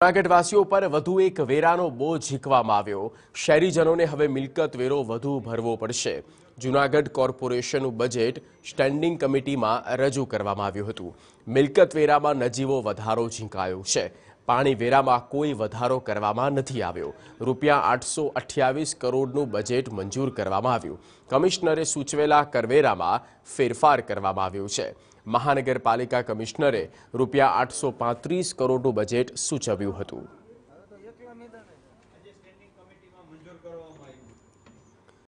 જૂનાગઢવાસીઓ પર વધુ એક વેરાનો બોજ ઝીકવામાં આવ્યો શહેરીજનોને હવે મિલકત વેરો વધુ ભરવો પડશે જૂનાગઢ કોર્પોરેશનનું બજેટ સ્ટેન્ડિંગ કમિટીમાં રજૂ કરવામાં આવ્યું હતું મિલકત વેરામાં નજીવો વધારો ઝીંકાયો છે પાણી વેરામાં કોઈ વધારો કરવામાં નથી આવ્યો રૂપિયા આઠસો અઠ્યાવીસ કરોડનું બજેટ મંજૂર કરવામાં આવ્યું કમિશનરે સૂચવેલા કરવેરામાં ફેરફાર કરવામાં આવ્યો છે મહાનગરપાલિકા કમિશનરે રૂપિયા આઠસો પાંત્રીસ કરોડનું બજેટ સૂચવ્યું હતું